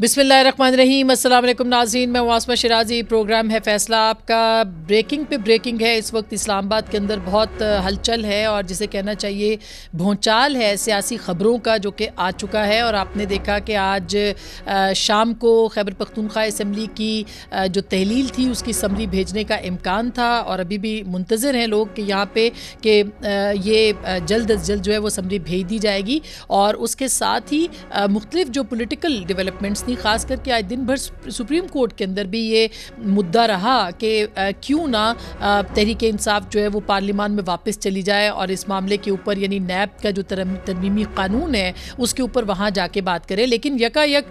बिसमीम अल्लाम नाजीन मैं वासमा शराजी प्रोग्राम है फ़ैसला आपका ब्रेकिंग पे ब्रेकिंग है इस वक्त इस्लामाबाद के अंदर बहुत हलचल है और जिसे कहना चाहिए भोंचाल है सियासी ख़बरों का जो कि आ चुका है और आपने देखा कि आज शाम को खैबर पख्तूनख्वा इसम्बली की जो तहलील थी उसकी समरी भेजने का इम्कान था और अभी भी मुंतज़र हैं लोग कि यहाँ पर कि ये जल्द अज जल्द जो है वो समरी भेज दी जाएगी और उसके साथ ही मुख्तलिफ़ जो पोलिटिकल डिवेलपमेंट्स थी ख़ास करके आज दिन भर सुप्रीम कोर्ट के अंदर भी ये मुद्दा रहा कि क्यों ना तहरीक इंसाफ जो है वो पार्लियामान में वापस चली जाए और इस मामले के ऊपर यानी नैब का जो तरमीमी कानून है उसके ऊपर वहाँ जाके बात करें लेकिन यकायक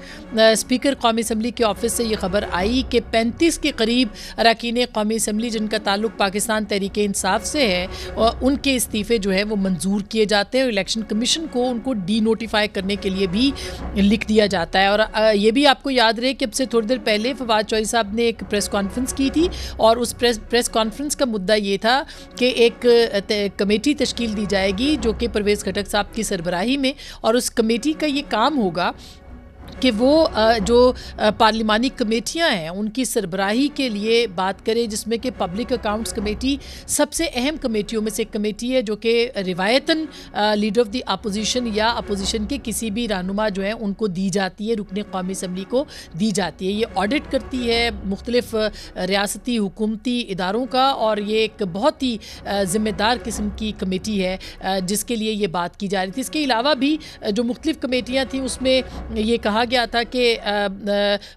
स्पीकर कौमी असम्बली के ऑफिस से ये खबर आई कि पैंतीस के करीब अरकान कौमी असम्बली जिनका ताल्लुक पाकिस्तान तहरीक इंसाफ से है और उनके इस्तीफ़े जो है वो मंजूर किए जाते हैं इलेक्शन कमीशन को उनको डी नोटिफाई करने के लिए भी लिख दिया जाता है और ये भी आपको याद रहे कि अब से थोड़ी देर पहले फवाद चौधरी साहब ने एक प्रेस कॉन्फ्रेंस की थी और उस प्रेस प्रेस कॉन्फ्रेंस का मुद्दा ये था कि एक कमेटी तश्कील दी जाएगी जो कि परवेज़ घटक साहब की सरबराही में और उस कमेटी का ये काम होगा कि वो जो पार्लिमानी कमेटियां हैं उनकी सरबराही के लिए बात करें जिसमें कि पब्लिक अकाउंट्स कमेटी सबसे अहम कमेटियों में से एक कमेटी है जो कि रिवायतन लीडर ऑफ द अपोजिशन या अपोजिशन के किसी भी रहनुमा जो है उनको दी जाती है रुकन कौमी असम्बली को दी जाती है ये ऑडिट करती है मुख्तलिफ रियासती हुकूमती इदारों का और ये एक बहुत ही ज़िम्मेदार किस्म की कमेटी है जिसके लिए ये बात की जा रही थी इसके अलावा भी जो मुख्तलिफ कमेटियाँ थी उसमें ये कहा कहा गया था कि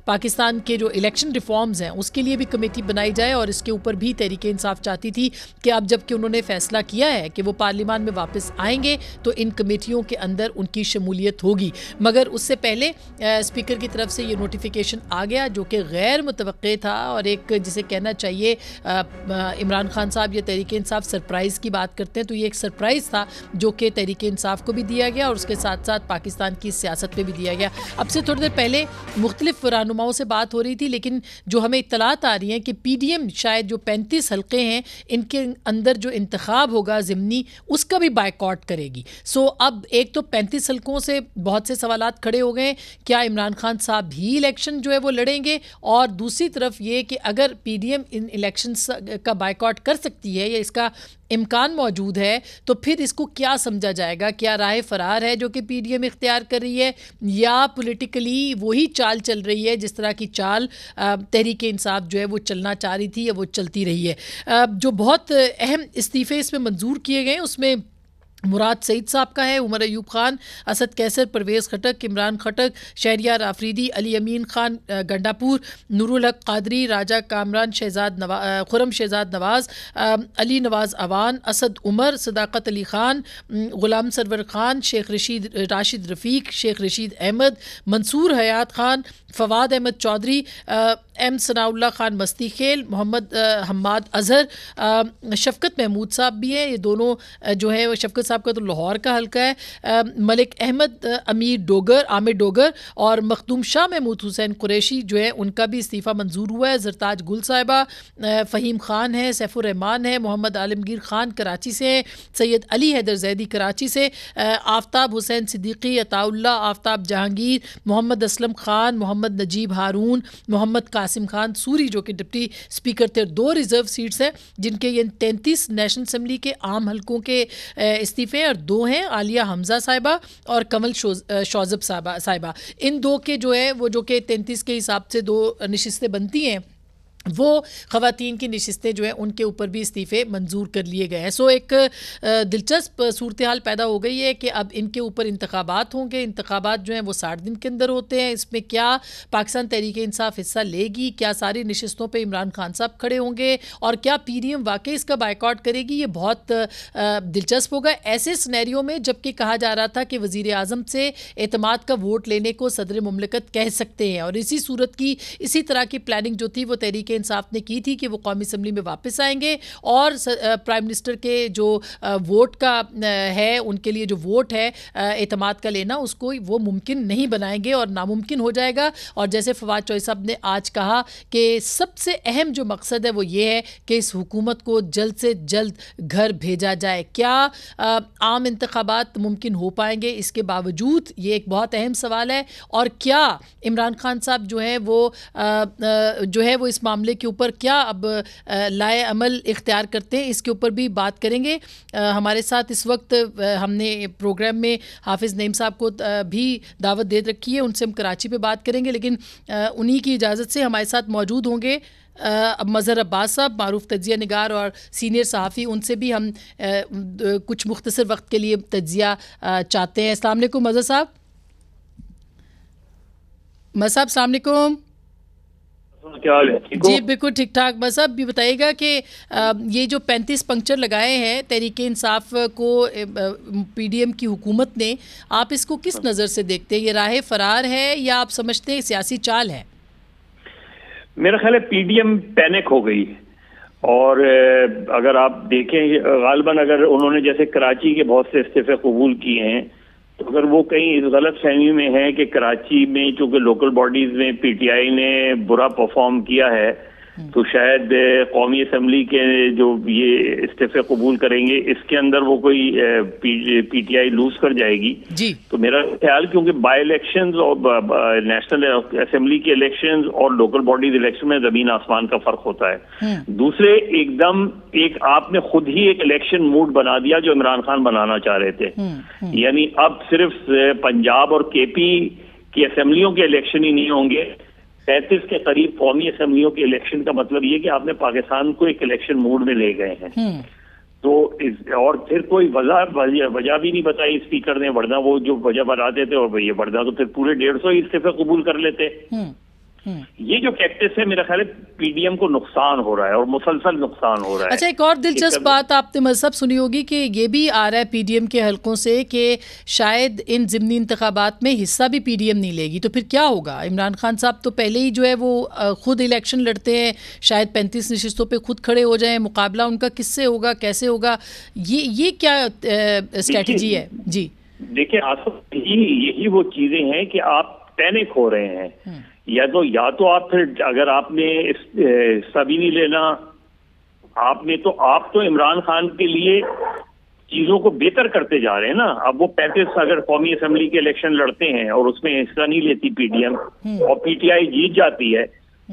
पाकिस्तान के जो इलेक्शन रिफॉर्म्स हैं उसके लिए भी कमेटी बनाई जाए और इसके ऊपर भी तहरीक इंसाफ चाहती थी कि अब जबकि उन्होंने फैसला किया है कि वो पार्लियामान में वापस आएंगे तो इन कमेटियों के अंदर उनकी शमूलियत होगी मगर उससे पहले स्पीकर की तरफ से ये नोटिफिकेशन आ गया जो कि गैर मुतव था और एक जिसे कहना चाहिए इमरान खान साहब या तहरीक इंसाफ सरप्राइज़ की बात करते हैं तो ये एक सरप्राइज़ था जो कि तहरीक इंसाफ को भी दिया गया और उसके साथ साथ पाकिस्तान की सियासत पर भी दिया गया अब आपसे थोड़ी देर पहले मुख्तलिफ रहनुमाओं से बात हो रही थी लेकिन जो हमें इतलात आ रही हैं कि पी डी एम शायद जो पैंतीस हल्के हैं इनके अंदर जो इंतखब होगा ज़मनी उसका भी बाइकआउट करेगी सो अब एक तो पैंतीस हल्कों से बहुत से सवाल खड़े हो गए क्या इमरान खान साहब भी इलेक्शन जो है वो लड़ेंगे और दूसरी तरफ ये कि अगर पी डी एम इन इलेक्शन का बाइकआउट कर सकती है या इसका इम्कान मौजूद है तो फिर इसको क्या समझा जाएगा क्या राय फरार है जो कि पी डी एम इख्तियार कर रही है या पोलिट पॉलिटिकली वही चाल चल रही है जिस तरह की चाल तहरीक इंसाफ जो है वो चलना चाह रही थी या वो चलती रही है जो बहुत अहम इस्तीफ़े इसमें मंजूर किए गए उसमें मुराद सईद साहब का है उमर अयूब खान असद कैसर परवेज़ खटक इमरान खटक शहरियार आफरीदी अली अमीन खान गंडापुर नूरुल हक कादरी राजा कामरान शहजाद नवा खुरम शहजाद नवाज़ अली नवाज़ अवान असद उमर सदाकत अली ख़ान ग़ुलाम सरवर खान शेख रशीद राशिद रफ़ीक शेख रशीद अहमद मंसूर हयात खान फवाद अहमद चौधरी एम सनाउल्ला खान मस्ती खेल मोहम्मद हमाद अजहर शफकत महमूद साहब भी हैं ये दोनों जो है शफकत साहब का तो लाहौर का हल्का है मलिक अहमद अमीर डोगर आमिर डोगर और मखदूम शाह महमूद हुसैन कुरैशी जो है उनका भी इस्तीफ़ा मंजूर हुआ है जरताज गुल साहिबा फ़हीम ख़ान है सैफुररहमान है मोहम्मद आलमगीर ख़ान कराची से हैं सैयद अली हैदर जैदी कराची से आफ्ताब हुसैन सिद्दीकी अताउल्ला आफ्ताब जहांगीर मोहम्मद असलम ख़ान मोहम्मद नजीब हारून मोहम्मद कासिम खान सूरी जो कि डिप्टी स्पीकर थे दो रिज़र्व सीट्स हैं जिनके ये तैंतीस नेशनल असम्बली के आम हल्कों के इस्तीफे इस्तीफ़े और दो हैं आलिया हमजा साहिबा और कमल शौजब साहिबा इन दो के जो है वो जो कि तैंतीस के हिसाब से दो नशस्तें बनती हैं वो खातन की नशस्तें जो है उनके ऊपर भी इस्तीफ़े मंजूर कर लिए गए हैं सो एक दिलचस्प सूरत हाल पैदा हो गई है कि अब इनके ऊपर इंतबात होंगे इंतबात जो हैं वो साठ दिन के अंदर होते हैं इसमें क्या पाकिस्तान तहरीक इंसाफ हिस्सा लेगी क्या सारी नशस्तों पर इमरान खान साहब खड़े होंगे और क्या पी डी एम वाकई इसका बाइकआउट करेगी ये बहुत दिलचस्प होगा ऐसे स्नैरियो में जबकि कहा जा रहा था कि वज़ी अजम से अतमाद का वोट लेने को सदर ममलिकत कह सकते हैं और इसी सूरत की इसी तरह की प्लानिंग जो थी वो तहरीक तहरीक इंसाफ ने की थी कि वो कौमी असम्बली में वापस आएंगे और प्राइम मिनिस्टर के जो वोट का है उनके लिए जो वोट है अतमाद का लेना उसको वो मुमकिन नहीं बनाएंगे और नामुमकिन हो जाएगा और जैसे फवाद चौधरी साहब ने आज कहा कि सबसे अहम जो मकसद है वो ये है कि इस हुकूमत को जल्द से जल्द घर भेजा जाए क्या आम इंतबात मुमकिन हो पाएंगे इसके बावजूद ये एक बहुत अहम सवाल है और क्या इमरान खान साहब जो है वो जो है वो इस मामले मामले के ऊपर क्या अब लाए अमल इख्तियार करते हैं इसके ऊपर भी बात करेंगे हमारे साथ इस वक्त हमने प्रोग्राम में हाफिज़ नईम साहब को भी दावत दे रखी है उनसे हम कराची पे बात करेंगे लेकिन उन्हीं की इजाज़त से हमारे साथ मौजूद होंगे अब मज़हर अब्बास साहब मरूफ तजिया नगार और सीनियर सहाफ़ी उनसे भी हम कुछ मुख्तर वक्त के लिए तजिया चाहते हैं अल्लाम मज़हर साहब साहब अलकुम जी बिल्कुल ठीक ठाक बस अब भी बताइएगा कि ये जो 35 पंक्चर लगाए हैं तहरीक इंसाफ को पीडीएम की हुकूमत ने आप इसको किस हाँ। नज़र से देखते हैं ये राह फरार है या आप समझते हैं सियासी चाल है मेरा ख्याल है पीडीएम पैनिक हो गई और अगर आप देखें गालबन अगर उन्होंने जैसे कराची के बहुत से इस्तीफे कबूल किए हैं तो अगर वो कहीं इस गलत फहमी में है कि कराची में चूंकि लोकल बॉडीज में पीटीआई ने बुरा परफॉर्म किया है तो शायद कौमी असम्बली के जो ये इस्तीफे कबूल करेंगे इसके अंदर वो कोई पी टी आई लूज कर जाएगी जी तो मेरा ख्याल क्योंकि बाई इलेक्शन और नेशनल असेंबली के इलेक्शन और लोकल बॉडीज इलेक्शन में जमीन आसमान का फर्क होता है हम्म। दूसरे एकदम एक आपने खुद ही एक इलेक्शन मूड बना दिया जो इमरान खान बनाना चाह रहे थे हम्म, हम्म। यानी अब सिर्फ पंजाब और के पी की असेंबलियों के इलेक्शन ही नहीं होंगे पैंतीस के करीब कौमी असम्बलियों के इलेक्शन का मतलब ये कि आपने पाकिस्तान को एक इलेक्शन मोड में ले गए हैं हम्म। तो इस और फिर कोई वजह वजह भी नहीं बताई स्पीकर ने वरना वो जो वजह बताते थे और ये वरना तो फिर पूरे डेढ़ सौ इस्तीफे कबूल कर लेते हम्म। हम्म। ये जो कैक्टस है मेरा ख्याल है पीडीएम को नुकसान हो रहा है और मुसलसल नुकसान हो रहा है अच्छा एक और दिलचस्प बात आपने मजहब सुनी होगी कि ये भी आ रहा है पीडीएम के हलकों से कि शायद इन जिमनी इंतबात में हिस्सा भी पीडीएम नहीं लेगी तो फिर क्या होगा इमरान खान साहब तो पहले ही जो है वो खुद इलेक्शन लड़ते हैं शायद पैंतीस नशस्तों पर खुद खड़े हो जाए मुकाबला उनका किससे होगा कैसे होगा ये ये क्या स्ट्रेटजी है जी देखिए आसफ यही यही वो चीज़ें हैं कि आप पैनिक हो रहे हैं हम्म। या तो या तो आप फिर अगर आपने हिस्सा भी नहीं लेना आपने तो आप तो इमरान खान के लिए चीजों को बेहतर करते जा रहे हैं ना अब वो पैंतीस अगर कौमी असम्बली के इलेक्शन लड़ते हैं और उसमें हिस्सा नहीं लेती पीडीएम हम्म। और पीटीआई जीत जाती है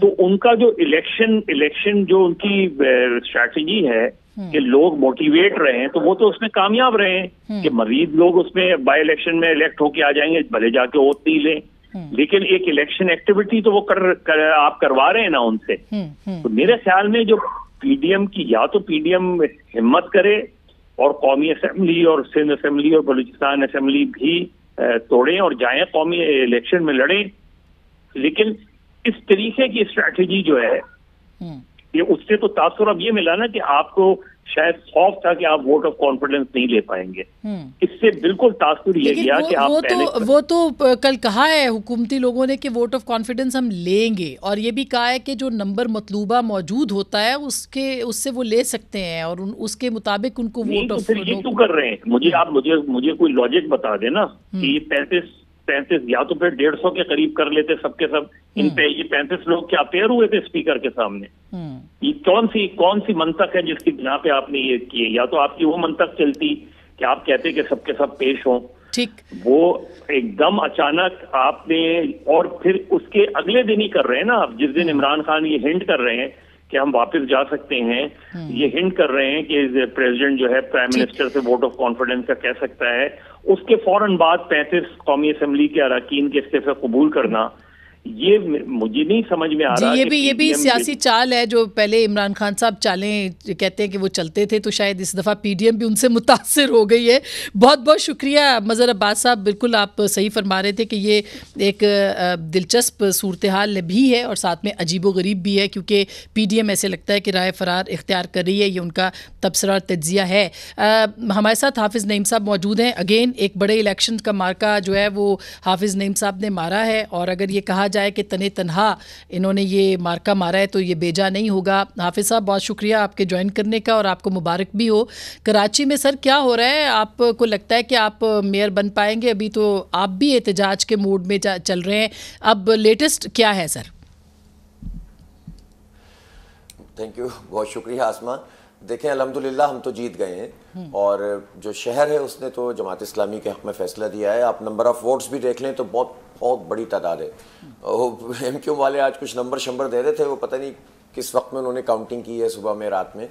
तो उनका जो इलेक्शन इलेक्शन जो उनकी स्ट्रैटेजी है हम्म। कि लोग मोटिवेट रहे हैं तो वो तो उसमें कामयाब रहे हैं हम्म। कि मरीज लोग उसमें बाई इलेक्शन में इलेक्ट होके आ जाएंगे भले जाके वोट नहीं लें हम्म। लेकिन एक इलेक्शन एक्टिविटी तो वो कर, कर आप करवा रहे हैं ना उनसे हम्म, हम्म। तो मेरे ख्याल में जो पीडीएम की या तो पीडीएम हिम्मत करे और कौमी असम्बली और सिंध असम्बली और बलूचिस्तान असम्बली भी तोड़ें और जाएं कौमी इलेक्शन में लड़ें लेकिन इस तरीके की स्ट्रैटेजी जो है ये उससे तो तासुर अब ये मिला ना कि आपको शायद खौफ था कि आप वोट ऑफ कॉन्फिडेंस नहीं ले पाएंगे हम्म। इससे बिल्कुल तासुर ये गया कि आप वो तो वो तो कल कहा है हुकूमती लोगों ने कि वोट ऑफ कॉन्फिडेंस हम लेंगे और ये भी कहा है कि जो नंबर मतलूबा मौजूद होता है उसके उससे वो ले सकते हैं और उन, उसके मुताबिक उनको वोट तो ऑफ ये क्यों कर रहे हैं मुझे आप मुझे मुझे कोई लॉजिक बता देना हम्म। कि पैंतीस पैंतीस या तो फिर डेढ़ सौ के करीब कर लेते सबके सब इन हम्म। पे ये पैंतीस लोग क्या पेयर हुए थे स्पीकर के सामने हम्म। ये कौन सी कौन सी मंतक है जिसकी बिना पे आपने ये किए या तो आपकी वो मंतक चलती कि आप कहते कि सबके सब पेश हों ठीक वो एकदम अचानक आपने और फिर उसके अगले दिन ही कर रहे हैं ना आप जिस दिन हम्म। इमरान खान ये हिंट कर रहे हैं कि हम वापस जा सकते हैं हम्म। ये हिंट कर रहे हैं कि प्रेसिडेंट जो है प्राइम मिनिस्टर से वोट ऑफ कॉन्फिडेंस का कह सकता है उसके फौरन बाद पैंतीस कौमी असम्बली के अरकान के इस्तीफे कबूल करना ये मुझे नहीं समझ में आ रहा ये भी ये भी सियासी चाल है जो पहले इमरान खान साहब चालें कहते हैं कि वो चलते थे तो शायद इस दफ़ा पीडीएम भी उनसे मुतासर हो गई है बहुत बहुत शुक्रिया मज़र अब्बास साहब बिल्कुल आप सही फरमा रहे थे कि ये एक दिलचस्प सूरत हाल भी है और साथ में अजीब गरीब भी है क्योंकि एम ऐसे लगता है कि राय फरार इख्तियार कर रही है ये उनका तबसरा और तजिया है हमारे साथ हाफिज़ नईम साहब मौजूद हैं अगेन एक बड़े इलेक्शन का मार्का जो है वो हाफिज़ नईम साहब ने मारा है और अगर ये कहा जाए कि तने तनहा इन्होंने ये मार्का मारा है तो ये बेजा नहीं होगा हाफिज़ साहब बहुत शुक्रिया आपके ज्वाइन करने का और आपको मुबारक भी हो कराची में सर क्या हो रहा है आपको लगता है कि आप मेयर बन पाएंगे अभी तो आप भी एहतजाज के मूड में चल रहे हैं अब लेटेस्ट क्या है सर थैंक यू बहुत शुक्रिया आसमान देखें अलहमदिल्ला हम तो जीत गए हैं और जो शहर है उसने तो जमात इस्लामी के हक में फैसला दिया है आप नंबर ऑफ़ वोट्स भी देख लें तो बहुत बहुत बड़ी तादाद है एम क्यू वाले आज कुछ नंबर शंबर दे रहे थे वो पता नहीं किस वक्त में उन्होंने काउंटिंग की है सुबह में रात में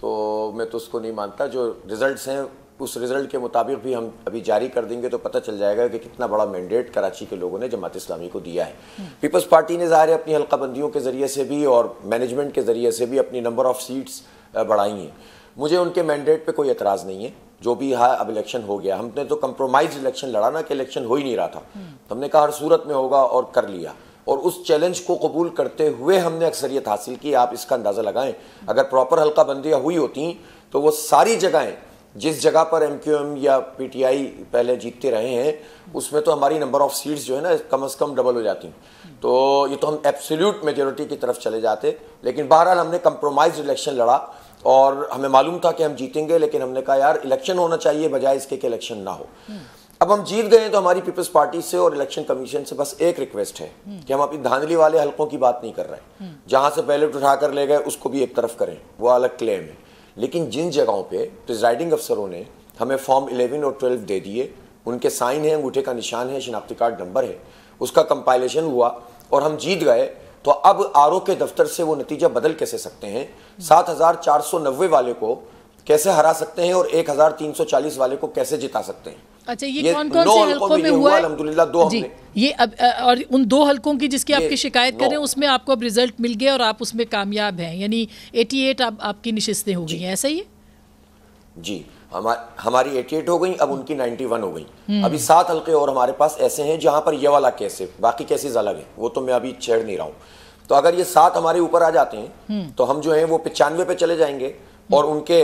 तो मैं तो उसको नहीं मानता जो रिज़ल्ट हैं उस रिज़ल्ट के मुताबिक भी हम अभी जारी कर देंगे तो पता चल जाएगा कि कितना बड़ा मैंडेट कराची के लोगों ने जमात इस्लामी को दिया है पीपल्स पार्टी ने ज़ाहिर अपनी हल्काबंदियों के ज़रिए से भी और मैनेजमेंट के ज़रिए से भी अपनी नंबर ऑफ़ सीट्स बढ़ाई हैं मुझे उनके मैंडेट पे कोई एतराज़ नहीं है जो भी है अब इलेक्शन हो गया हमने तो कम्प्रोमाइज इलेक्शन लड़ा ना कि इलेक्शन हो ही नहीं रहा था हम्म। हमने कहा हर सूरत में होगा और कर लिया और उस चैलेंज को कबूल करते हुए हमने अक्सरियत हासिल की आप इसका अंदाज़ा लगाएं अगर प्रॉपर हल्का बंदियाँ हुई होती तो वो सारी जगहें जिस जगह पर एम क्यू एम या पी टी आई पहले जीतते रहे हैं उसमें तो हमारी नंबर ऑफ़ सीट्स जो है ना कम अज़ कम डबल हो जाती हैं तो ये तो हम एब्सोल्यूट मेजोरिटी की तरफ चले जाते लेकिन बहरहाल हमने कंप्रोमाइज इलेक्शन लड़ा और हमें मालूम था कि हम जीतेंगे लेकिन हमने कहा यार इलेक्शन होना चाहिए बजाय इसके कि इलेक्शन ना हो हम्म। अब हम जीत गए तो हमारी पीपल्स पार्टी से और इलेक्शन कमीशन से बस एक रिक्वेस्ट है हम्म। कि हम अपनी धांधली वाले हलकों की बात नहीं कर रहे हैं हम्म। से पहले उठा कर ले गए उसको भी एक तरफ करें वो अलग क्लेम है लेकिन जिन जगहों पे प्रिजाइडिंग अफसरों ने हमें फॉर्म 11 और 12 दे दिए उनके साइन है अंगूठे का निशान है शिनाख्ती कार्ड नंबर है उसका कंपाइलेशन हुआ और हम जीत गए तो अब आर के दफ्तर से वो नतीजा बदल कैसे सकते हैं सात हजार चार सौ नब्बे वाले को कैसे हरा सकते हैं और एक हजार तीन सौ चालीस वाले को कैसे जिता सकते हैं अच्छा ये, ये कौन कौन से हलकों में हुआ है? दो जी ये अब और उन दो हल्कों की जिसकी आपकी शिकायत कर रहे हैं उसमें आपको अब रिजल्ट मिल गया और आप उसमें कामयाब हैं यानी 88 आप, आपकी निशस्तें हो गई हैं ऐसा ही है जी हमारी हमारी 88 हो गई अब उनकी 91 हो गई अभी सात हल्के और हमारे पास ऐसे हैं जहाँ पर ये वाला केस है बाकी कैसे अलग है वो तो मैं अभी छेड़ नहीं रहा हूँ तो अगर ये सात हमारे ऊपर आ जाते हैं हम्म। तो हम जो है वो पचानवे पे चले जाएंगे और हम्म। उनके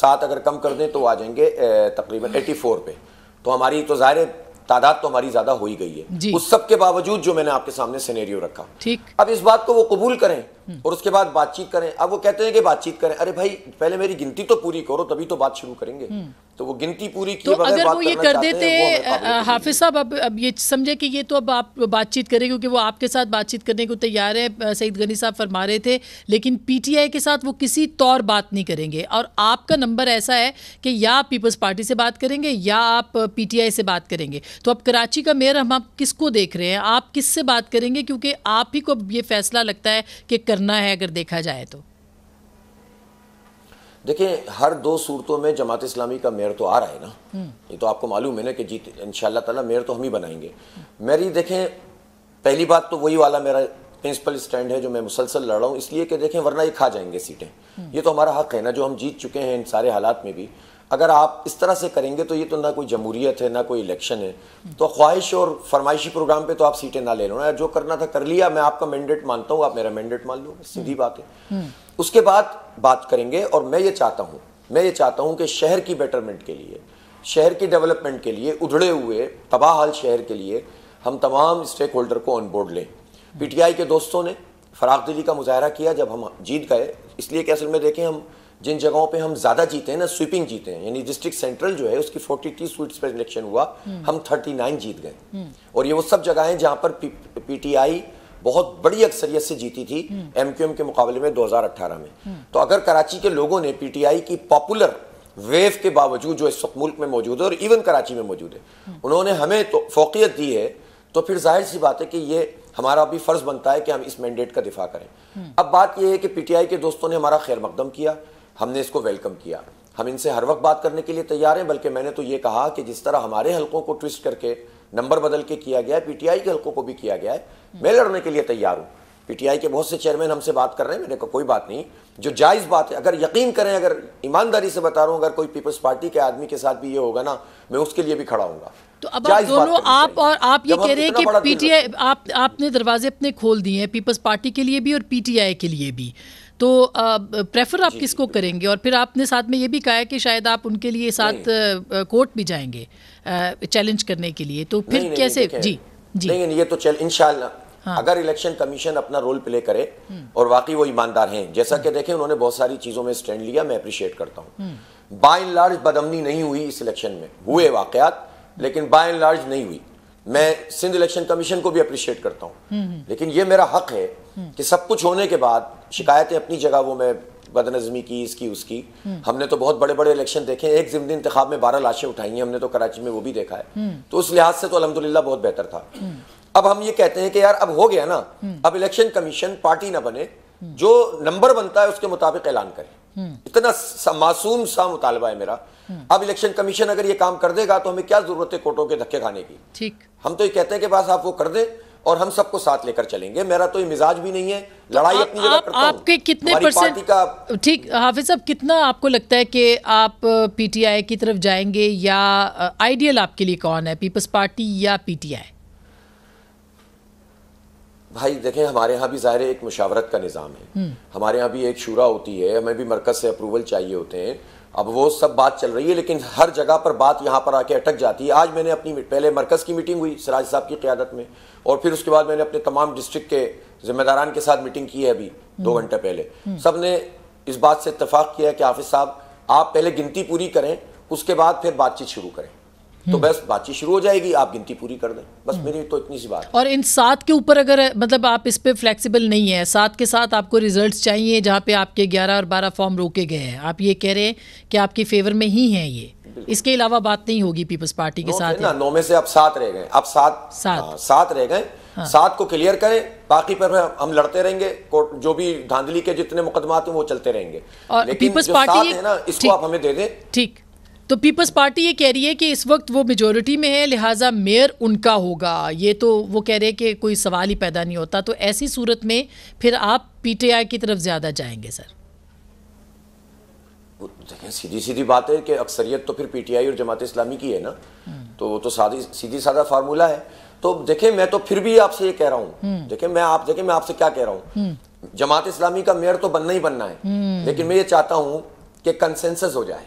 साथ अगर कम कर दें तो आ जाएंगे तकरीबन 84 पे तो हमारी तो जाहिर तादाद तो हमारी ज्यादा हो ही गई है उस सब के बावजूद जो मैंने आपके सामने सिनेरियो रखा ठीक अब इस बात को वो कबूल करें और उसके बाद बातचीत करें अब वो कहते हैं कि बातचीत करें अरे भाई पहले मेरी गिनती तो पूरी करो तभी तो बात शुरू करेंगे हम्म। तो वो गिनती पूरी की तो अगर वो ये कर देते हाफिज साहब अब अब ये समझे कि ये तो अब आप बातचीत करें क्योंकि वो आपके साथ बातचीत करने को तैयार है सईद गनी साहब फरमा रहे थे लेकिन पीटीआई के साथ वो किसी तौर बात नहीं करेंगे और आपका नंबर ऐसा है कि या आप पीपल्स पार्टी से बात करेंगे या आप पीटीआई से बात करेंगे तो अब कराची का मेयर हम आप किसको देख रहे हैं आप किससे बात करेंगे क्योंकि आप ही को ये फैसला लगता है कि करना है अगर देखा जाए तो देखिए हर दो सूरतों में जमात इस्लामी का मेयर तो आ रहा है ना हम्म। ये तो आपको मालूम है ना कि जीत इन ताला मेयर तो हम ही बनाएंगे मेरी देखें पहली बात तो वही वाला मेरा प्रिंसिपल स्टैंड है जो मैं मुसलसल लड़ रहा हूँ इसलिए कि देखें वरना ये खा जाएंगे सीटें हम्म। ये तो हमारा हक है ना जो हम जीत चुके हैं इन सारे हालात में भी अगर आप इस तरह से करेंगे तो ये तो ना कोई जमहूरियत है ना कोई इलेक्शन है तो ख्वाहिश और फरमाइशी प्रोग्राम पे तो आप सीटें ना ले लो ना जो करना था कर लिया मैं आपका मैंडेट मानता हूँ आप मेरा मैंडेट मान लो सीधी बात है हम्म। उसके बाद बात करेंगे और मैं ये चाहता हूँ मैं ये चाहता हूँ कि शहर की बेटरमेंट के लिए शहर की डेवलपमेंट के लिए उधड़े हुए तबाह हाल शहर के लिए हम तमाम स्टेक होल्डर को ऑन बोर्ड लें हम्म। पी के दोस्तों ने फराख दिली का मुजाहरा किया जब हम जीत गए इसलिए कि असल में देखें हम जिन जगहों पे हम ज्यादा जीते हैं ना स्वीपिंग जीते हैं यानी डिस्ट्रिक्ट सेंट्रल जो है उसकी 42 सीट्स पर इलेक्शन हुआ हम्म। हम 39 जीत गए हम्म। और ये वो सब जगह हैं जहां पर पीटीआई बहुत बड़ी अक्सरियत से जीती थी एमक्यूएम के मुकाबले में 2018 में हम्म। तो अगर कराची के लोगों ने पीटीआई की पॉपुलर वेव के बावजूद जो इस वक्त मुल्क में मौजूद है और इवन कराची में मौजूद है उन्होंने हमें तो फोकियत दी है तो फिर जाहिर सी बात है कि ये हमारा भी फर्ज बनता है कि हम इस मैंडेट का दिफा करें अब बात यह है कि पीटीआई के दोस्तों ने हमारा खैर मकदम किया हमने इसको वेलकम किया हम इनसे हर वक्त बात करने के लिए तैयार हैं बल्कि मैंने तो ये कहा कि जिस तरह हमारे हलकों को ट्विस्ट करके नंबर बदल के किया गया है पीटीआई के हलकों को भी किया गया है मैं लड़ने के लिए तैयार हूँ पीटीआई के बहुत से चेयरमैन हमसे बात कर रहे हैं मैंने कहा कोई बात नहीं जो जायज़ बात है अगर यकीन करें अगर ईमानदारी से बता रहा हूँ अगर कोई पीपल्स पार्टी के आदमी के साथ भी ये होगा ना मैं उसके लिए भी खड़ा हूँ तो अब आप दोनों आप और आप ये कह रहे हैं कि पीटीआई आप आपने दरवाजे अपने खोल दिए हैं पीपल्स पार्टी के लिए भी और पीटीआई के लिए भी तो प्रेफर आप किसको करेंगे और फिर आपने साथ में ये भी कहा है कि शायद आप उनके लिए साथ कोर्ट भी जाएंगे चैलेंज करने के लिए तो फिर नहीं, कैसे नहीं, जी जी नहीं, नहीं ये तो चल इनशाला हाँ। अगर इलेक्शन कमीशन अपना रोल प्ले करे हम्म। और वाकई वो ईमानदार हैं जैसा कि हम्म। देखें उन्होंने बहुत सारी चीज़ों में स्टैंड लिया मैं अप्रिशिएट करता हूँ बाय हम्म। लार्ज बदमनी नहीं हुई इस इलेक्शन में हुए वाकयात लेकिन बाय लार्ज नहीं हुई मैं सिंध इलेक्शन कमीशन को भी अप्रिशिएट करता हूँ लेकिन ये मेरा हक है कि सब कुछ होने के बाद शिकायतें अपनी जगह वो मैं बदनजमी की इसकी उसकी हमने तो बहुत बड़े बड़े इलेक्शन देखे एक जिमदी इंतबाब में बारह लाशें उठाई हैं हमने तो कराची में वो भी देखा है तो उस लिहाज से तो अलहमदुल्ला बहुत बेहतर था अब हम ये कहते हैं कि यार अब हो गया ना अब इलेक्शन कमीशन पार्टी ना बने जो नंबर बनता है उसके मुताबिक ऐलान करें इतना सा, मासूम सा मुतालबा है मेरा अब इलेक्शन कमीशन अगर ये काम कर देगा तो हमें क्या जरूरत है कोटों के धक्के खाने की ठीक हम तो ये कहते हैं कि बस आप वो कर दें और हम सबको साथ लेकर चलेंगे मेरा तो ये मिजाज भी नहीं है लड़ाई अपनी जगह करता आपके कितने परसेंट का ठीक हाफिज साहब कितना आपको लगता है कि आप पीटीआई की तरफ जाएंगे या आइडियल आपके लिए कौन है पीपल्स पार्टी या पीटीआई भाई देखें हमारे यहाँ भी ज़ाहिर एक मशावरत का निज़ाम है हम्म। हमारे यहाँ भी एक शूरा होती है हमें भी मरकज़ से अप्रूवल चाहिए होते हैं अब वो सब बात चल रही है लेकिन हर जगह पर बात यहाँ पर आके अटक जाती है आज मैंने अपनी पहले मरकज़ की मीटिंग हुई सराज साहब की क़्यादत में और फिर उसके बाद मैंने अपने तमाम डिस्ट्रिक्ट के जिम्मेदारान के साथ मीटिंग की है अभी हम्म। दो घंटे पहले हम्म। सब ने इस बात से इतफाक़ किया है कि हाफिज़ साहब आप पहले गिनती पूरी करें उसके बाद फिर बातचीत शुरू करें तो बस बातचीत शुरू हो जाएगी आप गिनती पूरी कर दें बस मेरी तो इतनी सी बात और इन सात के ऊपर अगर मतलब आप इस पर फ्लेक्सिबल नहीं है सात के साथ आपको रिजल्ट्स चाहिए जहाँ पे आपके ग्यारह और बारह फॉर्म रोके गए हैं आप ये कह रहे हैं कि आपके फेवर में ही है ये इसके अलावा बात नहीं होगी पीपल्स पार्टी के साथ ना नौ में से आप सात रह गए आप सात सात हाँ, सात रह गए हाँ। सात को क्लियर करें बाकी पर हम लड़ते रहेंगे कोर्ट जो भी धांधली के जितने मुकदमा वो चलते रहेंगे और लेकिन पीपल्स पार्टी है ना इसको आप हमें दे दें ठीक तो पीपल्स पार्टी ये कह रही है कि इस वक्त वो मेजोरिटी में है लिहाजा मेयर उनका होगा ये तो वो कह रहे हैं कि कोई सवाल ही पैदा नहीं होता तो ऐसी सूरत में फिर आप पीटीआई की तरफ ज़्यादा जाएंगे सर देखें सीधी सीधी बात है कि अक्सरियत तो फिर पीटीआई और जमात इस्लामी की है ना हम्म। तो वो तो सादी सीधी साधा फार्मूला है तो देखें मैं तो फिर भी आपसे ये कह रहा हूँ हम्म। देखें मैं आप देखें मैं आपसे क्या कह रहा हूँ हम्म। जमात इस्लामी का मेयर तो बनना ही बनना है लेकिन मैं ये चाहता हूँ कि कंसेंसस हो जाए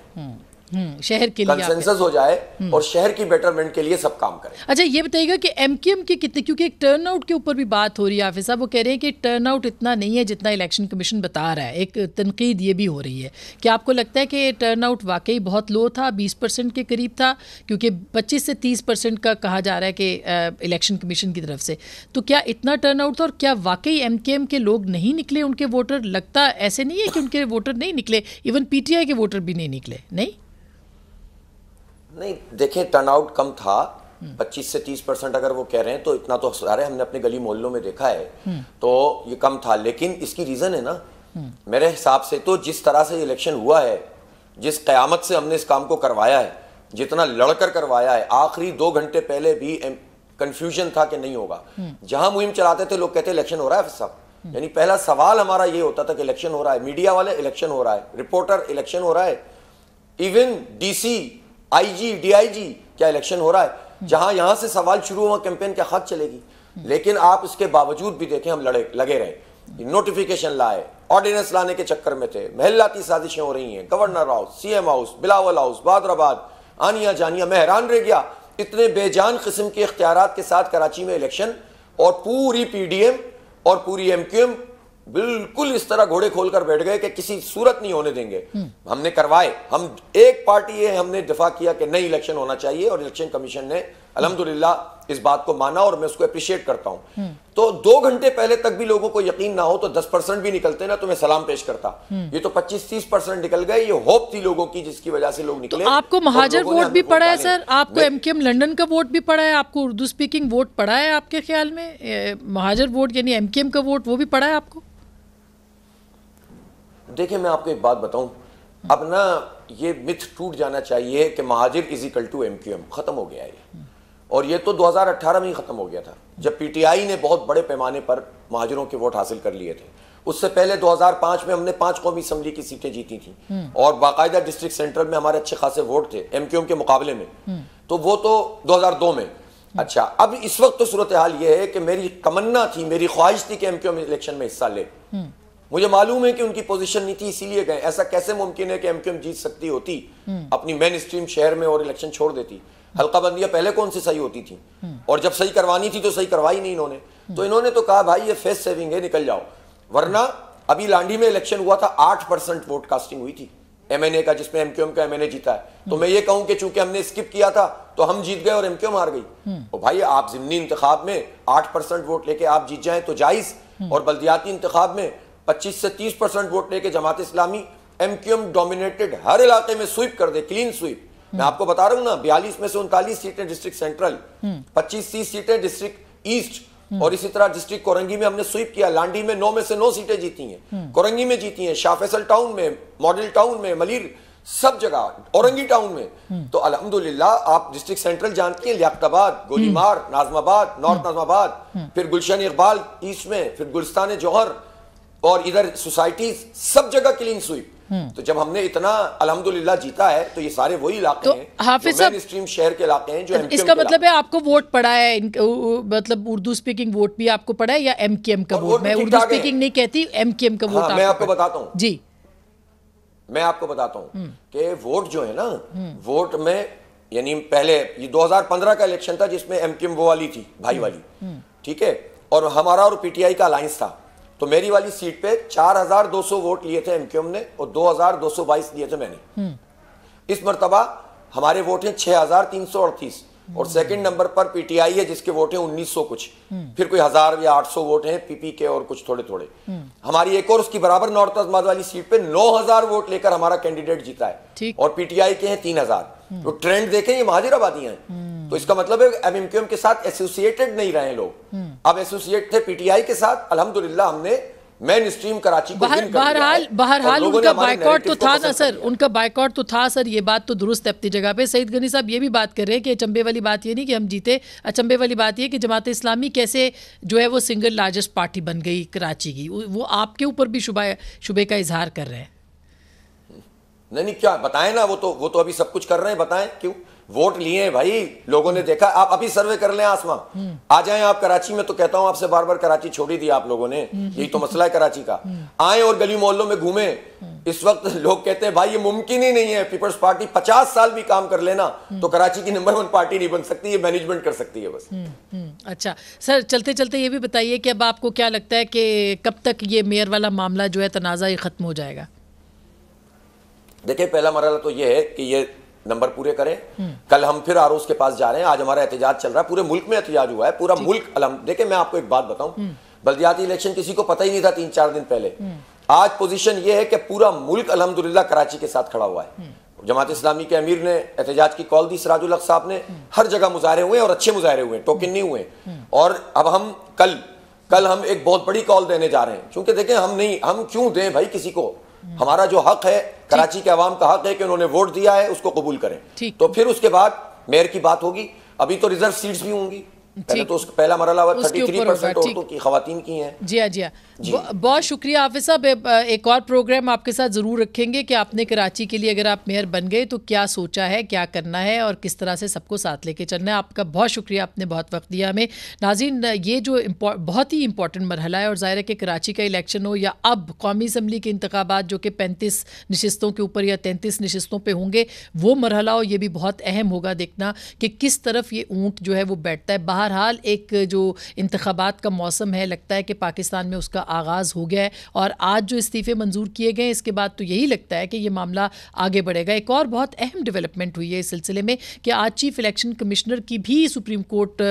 हम्म, शहर के लिए हो जाए हम्म। और शहर की बेटरमेंट के लिए सब काम करें अच्छा ये बताइएगा कि एमकेएम के कितने क्योंकि एक टर्नआउट के ऊपर भी बात हो रही है हाफिज साहब वो कह रहे हैं कि टर्नआउट इतना नहीं है जितना इलेक्शन कमीशन बता रहा है एक तनकीद ये भी हो रही है कि आपको लगता है कि टर्नआउट वाकई बहुत लो था बीस परसेंट के करीब था क्योंकि पच्चीस से तीस परसेंट का कहा जा रहा है कि इलेक्शन कमीशन की तरफ से तो क्या इतना टर्नआउट था और क्या वाकई एम के लोग नहीं निकले उनके वोटर लगता ऐसे नहीं है कि उनके वोटर नहीं निकले इवन पी के वोटर भी नहीं निकले नहीं नहीं देखें टर्नआउट कम था 25 से 30 परसेंट अगर वो कह रहे हैं तो इतना तो सारे हमने अपने गली मोहल्लों में देखा है हम्म। तो ये कम था लेकिन इसकी रीज़न है ना हम्म। मेरे हिसाब से तो जिस तरह से इलेक्शन हुआ है जिस क़यामत से हमने इस काम को करवाया है जितना लड़कर करवाया है आखिरी दो घंटे पहले भी कंफ्यूजन था कि नहीं होगा हम्म। जहां मुहिम चलाते थे लोग कहते इलेक्शन हो रहा है साहब यानी पहला सवाल हमारा ये होता था कि इलेक्शन हो रहा है मीडिया वाले इलेक्शन हो रहा है रिपोर्टर इलेक्शन हो रहा है इवन डीसी आईजी डीआईजी क्या इलेक्शन हो रहा है जहां यहां से सवाल शुरू हुआ कैंपेन क्या खत चलेगी लेकिन आप इसके बावजूद भी देखें हम लड़े लगे रहे नोटिफिकेशन लाए ऑर्डिनेंस लाने के चक्कर में थे महिलाती साजिशें हो रही हैं governor house CM house Bilawal house Bahadurabad आनिया जानिया मैं हैरान रह गया इतने बेजान किस्म के इख्तियार के साथ कराची में इलेक्शन और पूरी पीडीएम और पूरी एमक्यूएम बिल्कुल इस तरह घोड़े खोलकर बैठ गए कि किसी सूरत नहीं होने देंगे हम्म। हमने करवाए हम एक पार्टी है हमने दफा किया कि नहीं इलेक्शन होना चाहिए और इलेक्शन कमीशन ने हम्म। अलहमदुल्ला इस बात को माना और मैं उसको अप्रिशिएट करता हूं हम्म। तो दो घंटे पहले तक भी लोगों को यकीन ना हो तो दस परसेंट भी निकलते ना तो मैं सलाम पेश करता ये तो पच्चीस तीस परसेंट निकल गए ये होप थी लोगों की जिसकी वजह से लोग तो निकले तो आपको महाजर वोट भी पड़ा है सर आपको एमकेएम लंदन का वोट भी पड़ा है आपको उर्दू स्पीकिंग वोट पड़ा है आपके ख्याल में महाजर वोट यानी एमकेएम का वोट वो भी पड़ा है आपको देखिए मैं आपको एक बात बताऊं अब ना ये मिथ टूट जाना चाहिए कि महाजिर is equal to M Q M ख़त्म हो गया ये और ये तो 2018 में ही ख़त्म हो गया था जब पीटीआई ने बहुत बड़े पैमाने पर महाजिरों के वोट हासिल कर लिए थे उससे पहले 2005 में हमने पांच कौमी असम्बली की सीटें जीती थी हम्म। और बाकायदा डिस्ट्रिक्ट सेंट्रल में हमारे अच्छे खासे वोट थे एम के मुकाबले में हम्म। तो वो तो दो में हम्म। अच्छा अब इस वक्त तो सूरत हाल ये है कि मेरी तमन्ना थी मेरी ख्वाहिश थी कि एम इलेक्शन में हिस्सा ले मुझे मालूम है कि उनकी पोजीशन नहीं थी इसीलिए गए ऐसा कैसे मुमकिन है कि एमक्यूएम जीत सकती होती हम्म। अपनी मेन स्ट्रीम शहर में और इलेक्शन छोड़ देती हल्का बंदियां पहले कौन सी सही होती थी हम्म। और जब सही करवानी थी तो सही करवाई नहीं इन्होंने हम्म। तो इन्होंने तो कहा भाई ये फेस सेविंग है निकल जाओ वरना अभी लांडी में इलेक्शन हुआ था आठ परसेंट वोट कास्टिंग हुई थी ए का जिसमें एमक्यूएम का ए जीता है तो मैं ये कहूं कि चूंकि हमने स्किप किया था तो हम जीत गए और एमक्यूएम हार गई तो भाई आप जिमनी इंतखाब में आठ परसेंट वोट लेके आप जीत जाए तो जायज और बल्दियाती इंतखाब में 25 से 30 परसेंट वोट लेके जमात इस्लामी एमक्यूएम डोमिनेटेड हर इलाके में स्वीप कर दे क्लीन स्वीप मैं आपको बता रहा हूँ ना बयालीस में से उनतालीस सीटें डिस्ट्रिक्ट हम्म। सेंट्रल पच्चीस तीस सीटें डिस्ट्रिक्ट ईस्ट और इसी तरह डिस्ट्रिक्ट कोरंगी में हमने स्वीप किया लांडी में नौ में से नौ सीटें जीती हैं हम्म। कोरंगी में जीती हैं शाफेसल टाउन में मॉडल टाउन में मलिर सब जगह औरंगी टाउन में हम्म। तो अल्हम्दुलिल्लाह आप डिस्ट्रिक्ट सेंट्रल जानती हैं लियाबाद गोलीमार नाजमाबाद नॉर्थ नाजमाबाद फिर गुलशन इकबाल ईस्ट में फिर गुलस्तान जौहर और इधर सोसाइटी सब जगह क्लीन स्वीप हम्म। तो जब हमने इतना अलहमदुल्ला जीता है तो ये सारे वही इलाके तो हैं हाफिज साहब स्ट्रीम शहर के इलाके हैं जो इसका मतलब है आपको वोट पड़ा है मतलब उर्दू स्पीकिंग वोट भी आपको पड़ा है या एम के एम का वोट मैं उर्दू स्पीकिंग नहीं कहती एम के एम का वोट हाँ, मैं आपको बताता हूँ जी मैं आपको बताता हूँ हम्म। कि वोट जो है ना हम्म। वोट में यानी पहले ये 2015 का इलेक्शन था जिसमें एमकेएम वो वाली थी भाई वाली ठीक है और हमारा और पीटीआई का अलायंस था तो मेरी वाली सीट पे 4,200 वोट लिए थे एमक्यूएम ने और 2,222 लिए थे मैंने हम्म। इस मरतबा हमारे वोट हैं छह हम्म। और सेकंड नंबर पर पीटीआई है जिसके वोट हैं 1900 कुछ हम्म। फिर कोई हजार या 800 वोट हैं पीपी के और कुछ थोड़े थोड़े हमारी एक और उसकी बराबर नॉर्थ आजमाद वाली सीट पे 9000 वोट लेकर हमारा कैंडिडेट जीता है और पीटीआई के हैं हजार तो ट्रेंड देखें ये महाजिर आबादियां हैं तो इसका मतलब है एमएमक्यूएम के साथ एसोसिएटेड नहीं रहे लोग अब एसोसिएट थे पीटीआई के साथ अलहमदुल्ला हमने मेन स्ट्रीम कराची को बहर, बहरहाल बहरहाल उनका बायकॉट तो, तो था ना सर उनका बायकॉट तो था सर ये बात तो दुरुस्त है अपनी जगह पे सईद गनी साहब ये भी बात कर रहे हैं कि अचंबे वाली बात ये नहीं कि हम जीते अचंबे वाली बात ये कि जमात इस्लामी कैसे जो है वो सिंगल लार्जेस्ट पार्टी बन गई कराची की वो आपके ऊपर भी शुभ शुभे का इजहार कर रहे हैं नहीं नहीं क्या बताएं ना वो तो वो तो अभी सब कुछ कर रहे हैं बताएं क्यों वोट लिए हैं भाई लोगों ने देखा आप अभी सर्वे कर लें आसमां आ जाएं आप कराची में तो कहता हूं आपसे बार बार कराची छोड़ी दी आप लोगों ने यही तो मसला है कराची का आए और गली मोहल्लों में घूमे इस वक्त लोग कहते हैं भाई ये मुमकिन ही नहीं है पीपल्स पार्टी पचास साल भी काम कर लेना तो कराची की नंबर वन पार्टी नहीं बन सकती ये मैनेजमेंट कर सकती है बस हम्म, हम्म, अच्छा सर चलते चलते ये भी बताइए कि अब आपको क्या लगता है कि कब तक ये मेयर वाला मामला जो है तनाज़ा ये खत्म हो जाएगा देखिए पहला मरला तो ये है कि ये नंबर पूरे करें कल हम फिर आर के पास जा रहे हैं आज हमारा एहतजाज चल रहा है पूरे मुल्क में एहतजाज हुआ है पूरा मुल्क अलम देखे मैं आपको एक बात बताऊं हम्म। बल्दियाती इलेक्शन किसी को पता ही नहीं था तीन चार दिन पहले हम्म। आज पोजीशन ये है कि पूरा मुल्क अलहमदुल्ला कराची के साथ खड़ा हुआ है हम्म। जमात इस्लामी के अमीर ने एहतजाज की कॉल दी सराजुल हक साहब ने हर जगह मुजाहरे हुए और अच्छे मुजाहरे हुए टोकिन नहीं हुए और अब हम कल कल हम एक बहुत बड़ी कॉल देने जा रहे हैं क्योंकि देखें हम नहीं हम क्यों दें भाई किसी को हमारा जो हक है कराची के अवाम का हक है कि उन्होंने वोट दिया है उसको कबूल करें तो फिर उसके बाद मेयर की बात होगी अभी तो रिजर्व सीट्स भी होंगी पहले तो उसका पहला मरला थर्टी थ्री परसेंट औरतों की खातन की हैं जी हाँ जी हाँ बहुत शुक्रिया हाफिज साहब एक और प्रोग्राम आपके साथ ज़रूर रखेंगे कि आपने कराची के लिए अगर आप मेयर बन गए तो क्या सोचा है क्या करना है और किस तरह से सबको साथ लेके चलना है आपका बहुत शुक्रिया आपने बहुत वक्त दिया हमें नाजीन ये जो बहुत ही इंपॉर्टेंट मरहला है और ज़ाहिर है कि कराची का इलेक्शन हो या अब कौमी असम्बली के इंतबात जो कि पैंतीस नशस्तों के ऊपर या तैंतीस नशस्तों पर होंगे वो मरहला हो ये भी बहुत अहम होगा देखना कि किस तरफ ये ऊँट जो है वो बैठता है बाहर बहरहाल एक जो इंतबात का मौसम है लगता है कि पाकिस्तान में उसका आगाज़ हो गया है और आज जो इस्तीफ़े मंजूर किए गए इसके बाद तो यही लगता है कि ये मामला आगे बढ़ेगा एक और बहुत अहम डेवलपमेंट हुई है इस सिलसिले में कि आज चीफ इलेक्शन कमिश्नर की भी सुप्रीम कोर्ट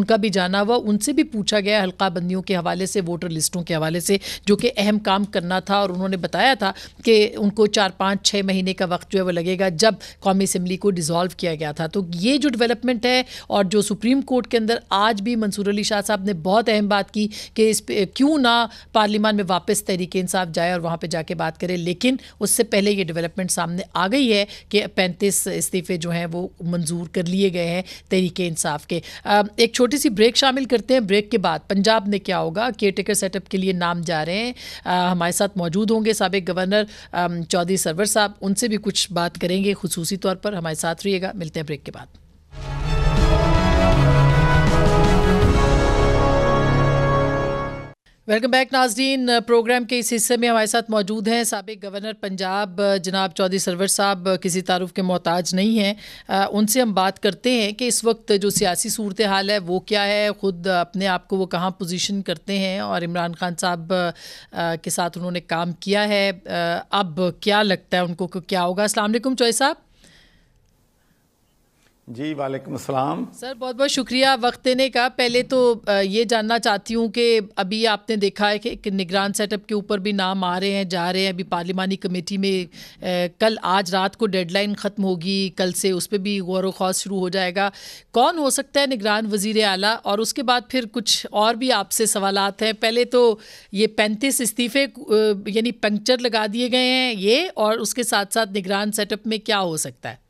उनका भी जाना हुआ उनसे भी पूछा गया हल्का बंदियों के हवाले से वोटर लिस्टों के हवाले से जो कि अहम काम करना था और उन्होंने बताया था कि उनको चार पाँच छः महीने का वक्त जो है वो लगेगा जब कौमी असम्बली को डिज़ोल्व किया गया था तो ये जो डेवलपमेंट है और जो सुप्रीम कोर्ट के अंदर अंदर आज भी मंसूर अली शाह साहब ने बहुत अहम बात की कि इस क्यों ना पार्लियामान में वापस तहरीक इंसाफ जाए और वहाँ पर जाके बात करें लेकिन उससे पहले ये डेवलपमेंट सामने आ गई है कि पैंतीस इस्तीफे जो हैं वो मंजूर कर लिए गए हैं तहरीक इंसाफ के एक छोटी सी ब्रेक शामिल करते हैं ब्रेक के बाद पंजाब में क्या होगा केयर टेकर सेटअप के लिए नाम जा रहे हैं हमारे साथ मौजूद होंगे सबक गवर्नर चौधरी सरवर साहब उनसे भी कुछ बात करेंगे खसूसी तौर पर हमारे साथ रहिएगा मिलते हैं ब्रेक के बाद वेलकम बैक नाजरीन प्रोग्राम के इस हिस्से में हमारे साथ मौजूद हैं सबक गवर्नर पंजाब जनाब चौधरी सरवर साहब किसी तारुफ के मोहताज नहीं हैं उनसे हम बात करते हैं कि इस वक्त जो सियासी सूरत हाल है वो क्या है ख़ुद अपने आप को वो कहाँ पोजीशन करते हैं और इमरान खान साहब के साथ उन्होंने काम किया है अब क्या लगता है उनको क्या होगा असलम चौधरी साहब जी वालेकुम सलाम सर बहुत बहुत शुक्रिया वक्त देने का पहले तो ये जानना चाहती हूँ कि अभी आपने देखा है कि निगरान सेटअप के ऊपर भी नाम आ रहे हैं जा रहे हैं अभी पार्लिमानी कमेटी में कल आज रात को डेडलाइन ख़त्म होगी कल से उस पर भी गौर खौस शुरू हो जाएगा कौन हो सकता है निगरान वजीर अला और उसके बाद फिर कुछ और भी आपसे सवाल हैं पहले तो ये पैंतीस इस्तीफ़े यानी पंक्चर लगा दिए गए हैं ये और उसके साथ साथ निगरान सेटअप में क्या हो सकता है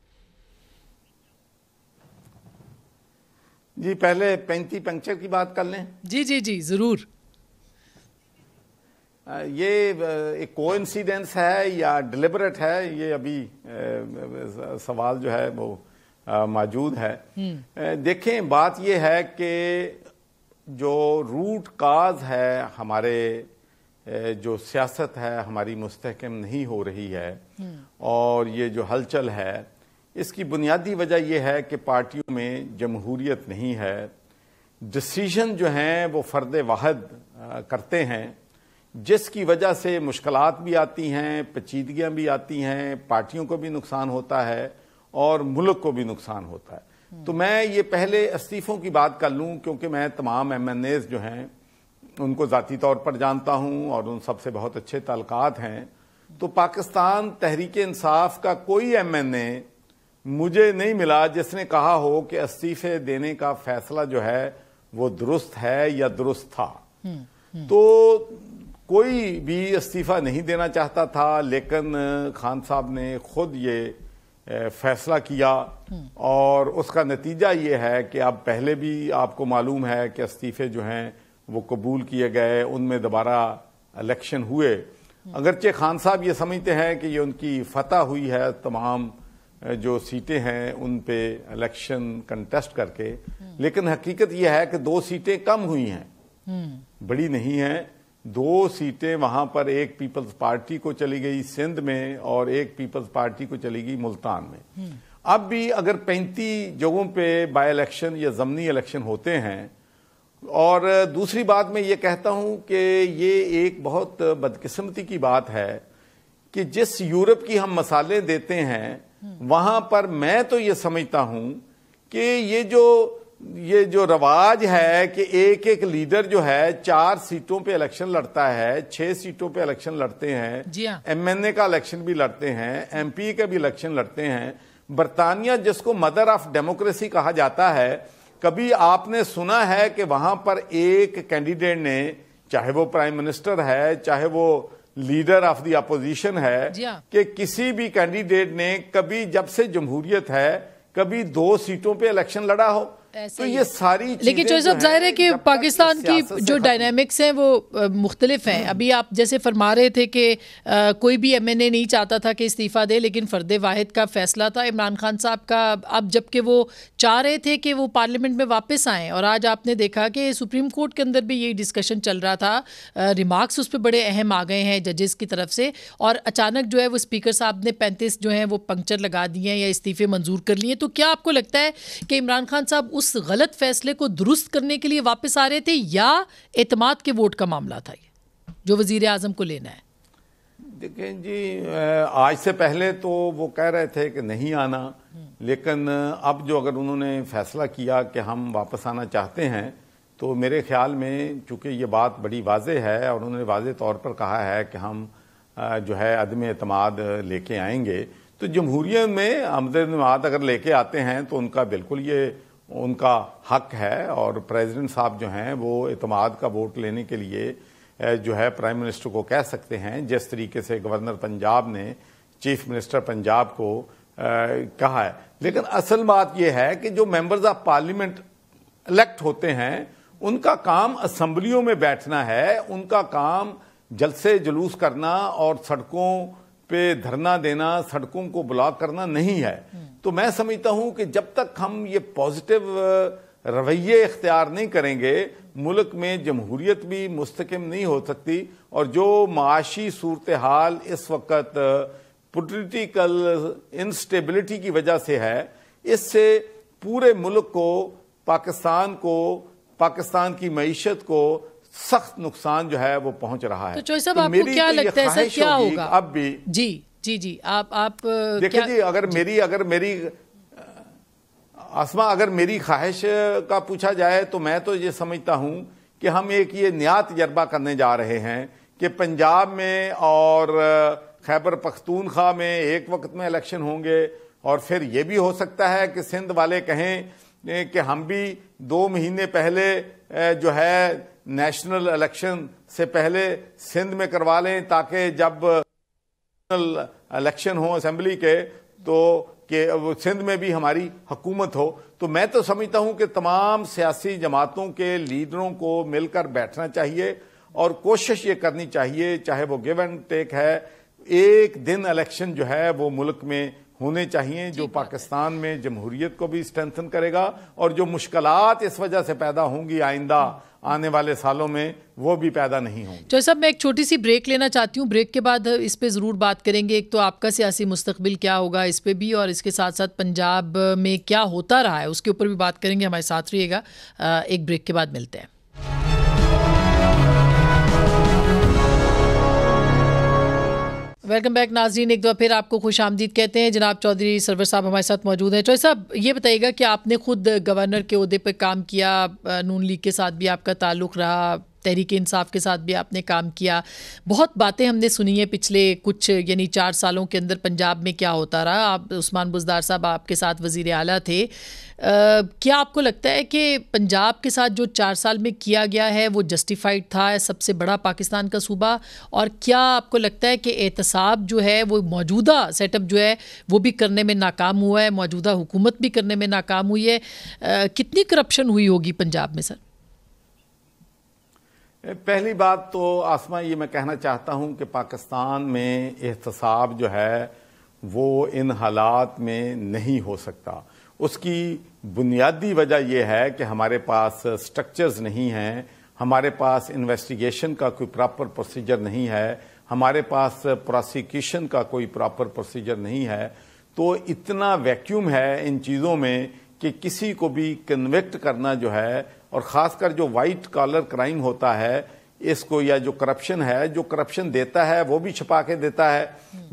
जी पहले पैंती पंक्चर की बात कर लें जी जी जी जरूर ये एक कोइंसिडेंस है या डिलिबरेट है ये अभी सवाल जो है वो मौजूद है हम्म। देखें बात ये है कि जो रूट काज है हमारे जो सियासत है हमारी मुस्तकम नहीं हो रही है हम्म। और ये जो हलचल है इसकी बुनियादी वजह यह है कि पार्टियों में जमहूरियत नहीं है डिसीजन जो हैं वो फर्द वाहद करते हैं जिसकी वजह से मुश्किल भी आती हैं पेचीदगियाँ भी आती हैं पार्टियों को भी नुकसान होता है और मुल्क को भी नुकसान होता है तो हम्म। मैं ये पहले इस्तीफ़ों की बात कर लूँ क्योंकि मैं तमाम एम एन एज जो हैं उनको जतीी तौर पर जानता हूँ और उन सबसे बहुत अच्छे तलक़ात हैं तो पाकिस्तान तहरीक इंसाफ का कोई एम एन ए मुझे नहीं मिला जिसने कहा हो कि इस्तीफे देने का फैसला जो है वो दुरुस्त है या दुरुस्त था हम्म, हम्म। तो कोई भी इस्तीफा नहीं देना चाहता था लेकिन खान साहब ने खुद ये फैसला किया हम्म। और उसका नतीजा ये है कि अब पहले भी आपको मालूम है कि इस्तीफे जो हैं वो कबूल किए गए उनमें दोबारा इलेक्शन हुए अगरचे खान साहब ये समझते हैं कि ये उनकी फतह हुई है तमाम जो सीटें हैं उन पे इलेक्शन कंटेस्ट करके लेकिन हकीकत यह है कि दो सीटें कम हुई हैं हम्म। बड़ी नहीं है दो सीटें वहां पर एक पीपल्स पार्टी को चली गई सिंध में और एक पीपल्स पार्टी को चली गई मुल्तान में हम्म। अब भी अगर पैंतीस जगहों पे बाय इलेक्शन या जमनी इलेक्शन होते हैं और दूसरी बात मैं ये कहता हूं कि ये एक बहुत बदकिस्मती की बात है कि जिस यूरोप की हम मसाले देते हैं वहां पर मैं तो ये समझता हूं कि ये जो ये जो रवाज है कि एक एक लीडर जो है चार सीटों पे इलेक्शन लड़ता है छह सीटों पे इलेक्शन लड़ते हैं एमएनए हाँ। का इलेक्शन भी लड़ते हैं एमपी का भी इलेक्शन लड़ते हैं बर्तानिया जिसको मदर ऑफ डेमोक्रेसी कहा जाता है कभी आपने सुना है कि वहां पर एक कैंडिडेट ने चाहे वो प्राइम मिनिस्टर है चाहे वो लीडर ऑफ द अपोजिशन है हाँ। कि किसी भी कैंडिडेट ने कभी जब से जमहूरियत है कभी दो सीटों पे इलेक्शन लड़ा हो तो ये सारी लेकिन जो साहब जाहिर है कि पाकिस्तान की जो डायनेमिक्स हैं वो मुख्तलिफ हैं हम्म। अभी आप जैसे फरमा रहे थे कि कोई भी एम एन ए नहीं चाहता था कि इस्तीफ़ा दे लेकिन फ़र्द वाहिद का फैसला था इमरान खान साहब का अब जबकि वो चाह रहे थे कि वो पार्लियामेंट में वापस आएँ और आज आपने देखा कि सुप्रीम कोर्ट के अंदर भी यही डिस्कशन चल रहा था रिमार्क्स उस पर बड़े अहम आ गए हैं जजेस की तरफ से और अचानक जो है वो स्पीकर साहब ने पैंतीस जो है वो पंक्चर लगा दिए हैं या इस्तीफ़े मंजूर कर लिए तो क्या आपको लगता है कि इमरान खान साहब उस उस गलत फैसले को दुरुस्त करने के लिए वापस आ रहे थे या एतमाद के वोट का मामला था ये जो वजीर आजम को लेना है देखें जी आज से पहले तो वो कह रहे थे कि नहीं आना लेकिन अब जो अगर उन्होंने फैसला किया कि हम वापस आना चाहते हैं तो मेरे ख्याल में चूंकि ये बात बड़ी वाजे है और उन्होंने वाजे तौर पर कहा है कि हम जो है अदम अतमाद लेके आएंगे तो जमहूरियत में अमद अगर लेके आते हैं तो उनका बिल्कुल ये उनका हक है और प्रेसिडेंट साहब जो हैं वो इतमाद का वोट लेने के लिए जो है प्राइम मिनिस्टर को कह सकते हैं जिस तरीके से गवर्नर पंजाब ने चीफ मिनिस्टर पंजाब को आ, कहा है लेकिन असल बात यह है कि जो मेंबर्स ऑफ पार्लियामेंट इलेक्ट होते हैं उनका काम असम्बलियों में बैठना है उनका काम जलसे जुलूस करना और सड़कों पे धरना देना सड़कों को ब्लॉक करना नहीं है तो मैं समझता हूं कि जब तक हम ये पॉजिटिव रवैये इख्तियार नहीं करेंगे मुल्क में जमहूरियत भी मुस्तकम नहीं हो सकती और जो माशी सूरत हाल इस वक्त पोलिटिकल इंस्टेबिलिटी की वजह से है इससे पूरे मुल्क को पाकिस्तान को पाकिस्तान की मीशत को सख्त नुकसान जो है वो पहुंच रहा है तो तो आपको क्या तो लगता है सर क्या होगा अब भी जी जी जी आप आप देखिए जी अगर जी। मेरी अगर मेरी आसमा अगर मेरी ख्वाहिश का पूछा जाए तो मैं तो ये समझता हूं कि हम एक ये नया तजर्बा करने जा रहे हैं कि पंजाब में और खैबर पख्तूनख्वा में एक वक्त में इलेक्शन होंगे और फिर ये भी हो सकता है कि सिंध वाले कहें कि हम भी दो महीने पहले जो है नेशनल इलेक्शन से पहले सिंध में करवा लें ताकि जब इलेक्शन हो असेंबली के तो कि सिंध में भी हमारी हकूमत हो तो मैं तो समझता हूं कि तमाम सियासी जमातों के लीडरों को मिलकर बैठना चाहिए और कोशिश ये करनी चाहिए चाहे वो गिव एंड टेक है एक दिन इलेक्शन जो है वो मुल्क में होने चाहिए जो पाकिस्तान में जमहूरियत को भी स्ट्रेंथन करेगा और जो मुश्किल इस वजह से पैदा होंगी आइंदा आने वाले सालों में वो भी पैदा नहीं होंगे जो साहब मैं एक छोटी सी ब्रेक लेना चाहती हूँ ब्रेक के बाद इस पर ज़रूर बात करेंगे एक तो आपका सियासी मुस्तबिल क्या होगा इस पर भी और इसके साथ साथ पंजाब में क्या होता रहा है उसके ऊपर भी बात करेंगे हमारे साथ रहिएगा एक ब्रेक के बाद मिलते हैं वेलकम बैक नाजीन एक बार फिर आपको खुश आमदीद कहते हैं जनाब चौधरी सरवर साहब हमारे साथ मौजूद हैं चौधरी साहब ये बताइएगा कि आपने खुद गवर्नर के अहदे पर काम किया नून लीग के साथ भी आपका ताल्लुक रहा तहरीक इंसाफ के साथ भी आपने काम किया बहुत बातें हमने सुनी है पिछले कुछ यानी चार सालों के अंदर पंजाब में क्या होता रहा आप उस्मान बुजदार साहब आपके साथ वजीर अला थे आ, क्या आपको लगता है कि पंजाब के साथ जो चार साल में किया गया है वो जस्टिफाइड था सबसे बड़ा पाकिस्तान का सूबा और क्या आपको लगता है कि एहतसाब जो है वो मौजूदा सेटअप जो है वो भी करने में नाकाम हुआ है मौजूदा हुकूमत भी करने में नाकाम हुई है आ, कितनी करप्शन हुई होगी पंजाब में सर पहली बात तो आसमा ये मैं कहना चाहता हूं कि पाकिस्तान में एहतसाब जो है वो इन हालात में नहीं हो सकता उसकी बुनियादी वजह यह है कि हमारे पास स्ट्रक्चर्स नहीं हैं हमारे पास इन्वेस्टिगेशन का कोई प्रॉपर प्रोसीजर नहीं है हमारे पास प्रोसिक्यूशन का कोई प्रॉपर प्रोसीजर नहीं है तो इतना वैक्यूम है इन चीज़ों में कि किसी को भी कन्वेक्ट करना जो है और ख़ासकर जो वाइट कॉलर क्राइम होता है इसको या जो करप्शन है जो करप्शन देता है वो भी छपा के देता है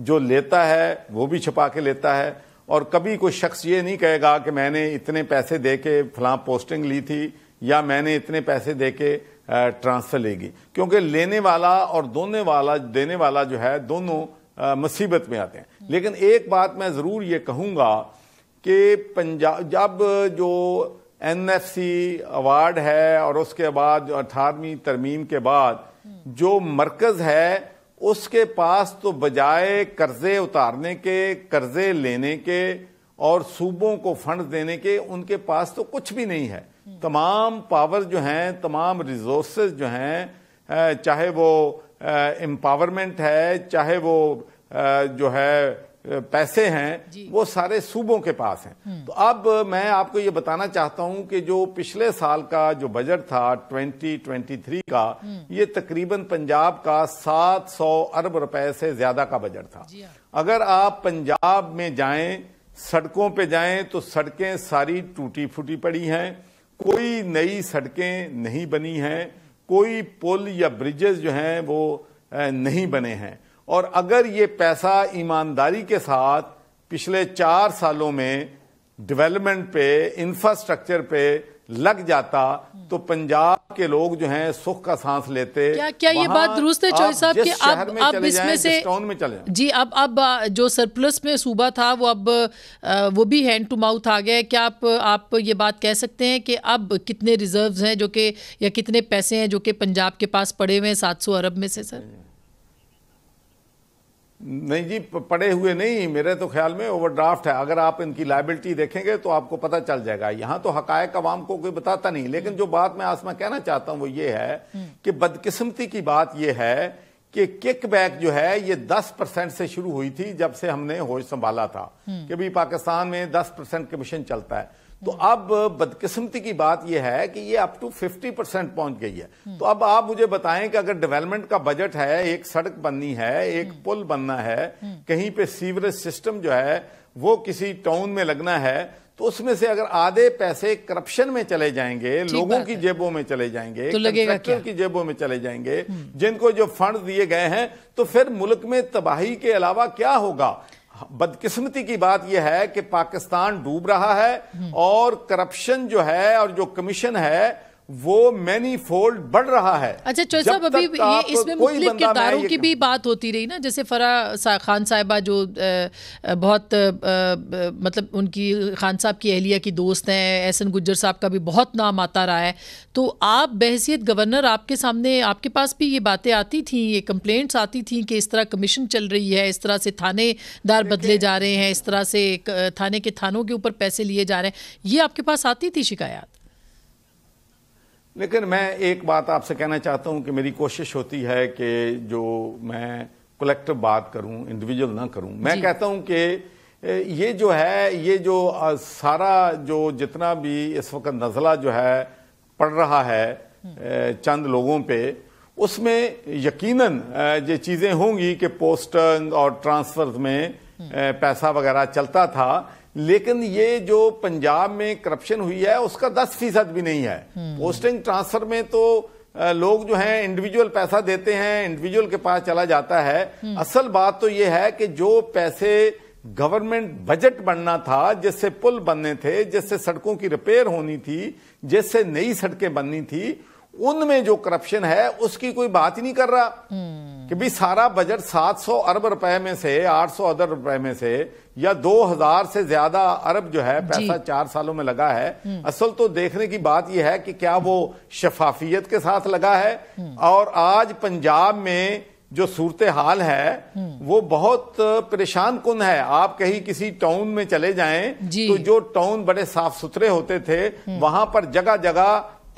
जो लेता है वो भी छपा के लेता है और कभी कोई शख्स ये नहीं कहेगा कि मैंने इतने पैसे दे के फलां पोस्टिंग ली थी या मैंने इतने पैसे दे के ट्रांसफर लेगी क्योंकि लेने वाला और दोने वाला देने वाला जो है दोनों मुसीबत में आते हैं लेकिन एक बात मैं ज़रूर ये कहूंगा कि पंजाब जब जो एनएफसी अवार्ड है और उसके बाद जो अठारहवीं तरमीम के बाद जो मरकज है उसके पास तो बजाय कर्जे उतारने के कर्जे लेने के और सूबों को फंड देने के उनके पास तो कुछ भी नहीं है तमाम पावर जो हैं तमाम रिजोर्स जो हैं चाहे वो एम्पावरमेंट है चाहे वो जो है पैसे हैं वो सारे सूबों के पास हैं हम्म। तो अब मैं आपको ये बताना चाहता हूं कि जो पिछले साल का जो बजट था 2023 का हम्म। ये तकरीबन पंजाब का 700 अरब रुपए से ज्यादा का बजट था हाँ। अगर आप पंजाब में जाएं सड़कों पे जाएं तो सड़कें सारी टूटी फूटी पड़ी हैं कोई नई सड़कें नहीं बनी हैं कोई पुल या ब्रिजेस जो हैं वो नहीं बने हैं और अगर ये पैसा ईमानदारी के साथ पिछले चार सालों में डेवलपमेंट पे इंफ्रास्ट्रक्चर पे लग जाता तो पंजाब के लोग जो हैं सुख का सांस लेते क्या क्या ये बात दुरुस्त है चौधरी साहब कि अब अब इसमें से में चले जी अब अब जो सरप्लस में सूबा था वो अब वो भी हैंड टू माउथ आ गया क्या आप आप ये बात कह सकते हैं कि अब कितने रिजर्व्स हैं जो कि या कितने पैसे हैं जो कि पंजाब के पास पड़े हुए हैं सात सौ अरब में से सर नहीं जी पड़े हुए नहीं मेरे तो ख्याल में ओवरड्राफ्ट है अगर आप इनकी लाइबिलिटी देखेंगे तो आपको पता चल जाएगा यहाँ तो हकायक आवाम को कोई बताता नहीं लेकिन जो बात मैं आसमा कहना चाहता हूँ वो ये है हम्म। कि बदकिस्मती की बात यह है कि किक बैक जो है ये 10 परसेंट से शुरू हुई थी जब से हमने होश संभाला था हम्म। कि भाई पाकिस्तान में 10 परसेंट कमीशन चलता है तो अब बदकिस्मती की बात यह है कि ये अप टू 50 परसेंट पहुंच गई है हम्म। तो अब आप मुझे बताएं कि अगर डेवलपमेंट का बजट है एक सड़क बननी है एक हम्म। पुल बनना है हम्म। कहीं पे सीवरेज सिस्टम जो है वो किसी टाउन में लगना है तो उसमें से अगर आधे पैसे करप्शन में चले जाएंगे लोगों तो की जेबों में चले जाएंगे तो कंस्ट्रक्टर की जेबों में चले जाएंगे जिनको जो फंड दिए गए हैं तो फिर मुल्क में तबाही के अलावा क्या होगा बदकिस्मती की बात यह है कि पाकिस्तान डूब रहा है और करप्शन जो है और जो कमीशन है वो मैनी फोल्ड बढ़ रहा है अच्छा चोर साहब अभी ये इसमें मुख्तलिफ किरदारों की भी बात होती रही ना जैसे फरा खान साहिबा जो बहुत मतलब उनकी खान साहब की अहलिया की दोस्त हैं एहसन गुज्जर साहब का भी बहुत नाम आता रहा है तो आप बहसीत गवर्नर आपके सामने आपके पास भी ये बातें आती थी ये कंप्लेंट्स आती थी कि इस तरह कमीशन चल रही है इस तरह से थानेदार बदले जा रहे हैं इस तरह से थाने के थानों के ऊपर पैसे लिए जा रहे हैं ये आपके पास आती थी शिकायत लेकिन मैं एक बात आपसे कहना चाहता हूं कि मेरी कोशिश होती है कि जो मैं कलेक्टिव बात करूं इंडिविजुअल ना करूं मैं कहता हूं कि ये जो है ये जो सारा जो जितना भी इस वक्त नजला जो है पड़ रहा है हम्म। चंद लोगों पे उसमें यकीनन ये चीज़ें होंगी कि पोस्टर और ट्रांसफर में हम्म। पैसा वगैरह चलता था लेकिन ये जो पंजाब में करप्शन हुई है उसका दस फीसद भी नहीं है पोस्टिंग हम्म। ट्रांसफर में तो लोग जो हैं इंडिविजुअल पैसा देते हैं इंडिविजुअल के पास चला जाता है हम्म। असल बात तो ये है कि जो पैसे गवर्नमेंट बजट बनना था जिससे पुल बनने थे जिससे सड़कों की रिपेयर होनी थी जिससे नई सड़कें बननी थी उनमें जो करप्शन है उसकी कोई बात ही नहीं कर रहा हम्म। कि भी सारा बजट 700 अरब रुपए में से 800 अरब रुपए में से या 2000 से ज्यादा अरब जो है पैसा चार सालों में लगा है हम्म। असल तो देखने की बात यह है कि क्या वो शफाफियत के साथ लगा है हम्म। और आज पंजाब में जो सूरत हाल है वो बहुत परेशान कुन है आप कहीं किसी टाउन में चले जाएं तो जो टाउन बड़े साफ सुथरे होते थे वहां पर जगह जगह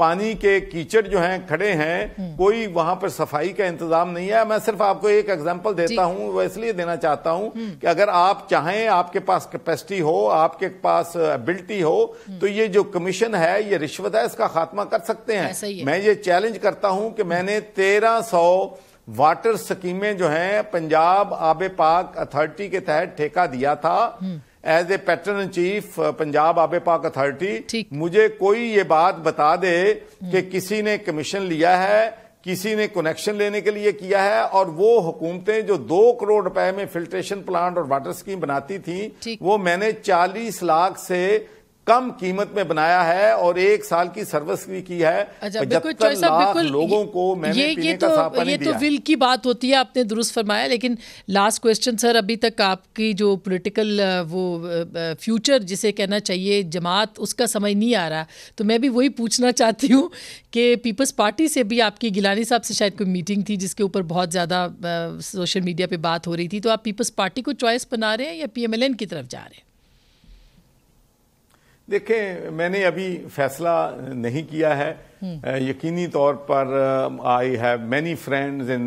पानी के कीचड़ जो हैं खड़े हैं हम्म। कोई वहां पर सफाई का इंतजाम नहीं है मैं सिर्फ आपको एक एग्जांपल देता हूं वो इसलिए देना चाहता हूं हम्म। कि अगर आप चाहें आपके पास कैपेसिटी हो आपके पास एबिलिटी हो हम्म। तो ये जो कमीशन है ये रिश्वत है इसका खात्मा कर सकते हैं मैं ये चैलेंज करता हूं कि मैंने तेरह सौ वाटर स्कीमें जो हैं पंजाब आबे पाक अथॉरिटी के तहत ठेका दिया था as a patron chief Punjab Aabe Pak authority मुझे कोई ये बात बता दे कि किसी ने कमीशन लिया है किसी ने कनेक्शन लेने के लिए किया है और वो हुकूमतें जो दो करोड़ रुपए में फिल्ट्रेशन प्लांट और वाटर स्कीम बनाती थी वो मैंने चालीस लाख से कम कीमत में बनाया है और एक साल की सर्विस भी की है अच्छा, पचहत्तर लोगों को मैंने ये, पीने तो- ये तो, का ये तो विल की बात होती है आपने दुरुस्त फरमाया लेकिन लास्ट क्वेश्चन सर अभी तक आपकी जो पॉलिटिकल वो फ्यूचर जिसे कहना चाहिए जमात उसका समय नहीं आ रहा तो मैं भी वही पूछना चाहती हूँ कि पीपल्स पार्टी से भी आपकी गिलानी साहब से शायद कोई मीटिंग थी जिसके ऊपर बहुत ज़्यादा सोशल मीडिया पर बात हो रही थी तो आप पीपल्स पार्टी को चॉइस बना रहे हैं या पी की तरफ जा रहे हैं देखें मैंने अभी फैसला नहीं किया है हम्म। यकीनी तौर पर I have many friends in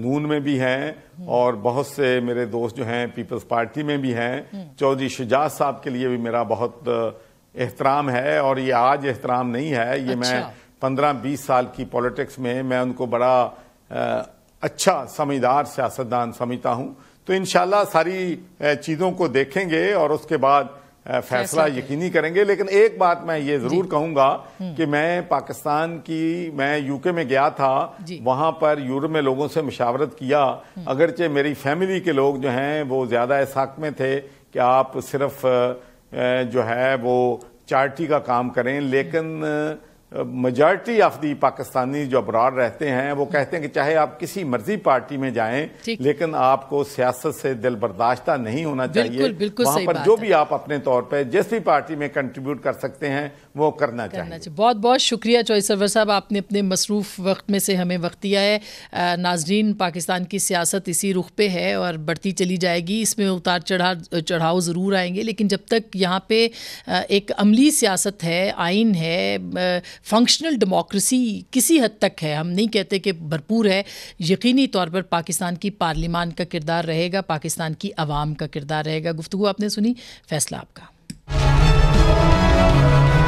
नून में भी हैं हम्म। और बहुत से मेरे दोस्त जो हैं पीपल्स पार्टी में भी हैं हम्म। चौधरी शुजात साहब के लिए भी मेरा बहुत एहतराम है और ये आज एहतराम नहीं है ये अच्छा। मैं पंद्रह बीस साल की पॉलिटिक्स में मैं उनको बड़ा आ, अच्छा समझदार सियासतदान समझता हूँ तो इन सारी चीज़ों को देखेंगे और उसके बाद फैसला यकीनी करेंगे लेकिन एक बात मैं ये जरूर कहूंगा हम्म। कि मैं पाकिस्तान की मैं यूके में गया था वहां पर यूरोप में लोगों से मशावरत किया हम्म। अगरचे मेरी फैमिली के लोग जो हैं वो ज्यादा इस हक में थे कि आप सिर्फ जो है वो चार्टी का काम करें लेकिन मेजॉरिटी ऑफ दी पाकिस्तानी जो अब्रॉड रहते हैं वो कहते हैं कि चाहे आप किसी मर्जी पार्टी में जाएं लेकिन आपको सियासत से दिल बर्दाश्ता नहीं होना बिल्कुल, चाहिए बिल्कुल वहां पर जो भी आप अपने तौर पर जिस भी पार्टी में कंट्रीब्यूट कर सकते हैं वो करना, करना चाहिए।, चाहिए बहुत बहुत शुक्रिया चौधरी सरवर साहब आपने अपने मसरूफ़ वक्त में से हमें वक्त दिया है नाजरीन पाकिस्तान की सियासत इसी रुख पे है और बढ़ती चली जाएगी इसमें उतार चढ़ा चढ़ाव ज़रूर आएंगे लेकिन जब तक यहाँ पे एक अमली सियासत है आइन है फंक्शनल डेमोक्रेसी किसी हद तक है हम नहीं कहते कि भरपूर है यकीनी तौर पर पाकिस्तान की पार्लियामान का किरदार रहेगा पाकिस्तान की आवाम का किरदार रहेगा गुफ्तु आपने सुनी फैसला आपका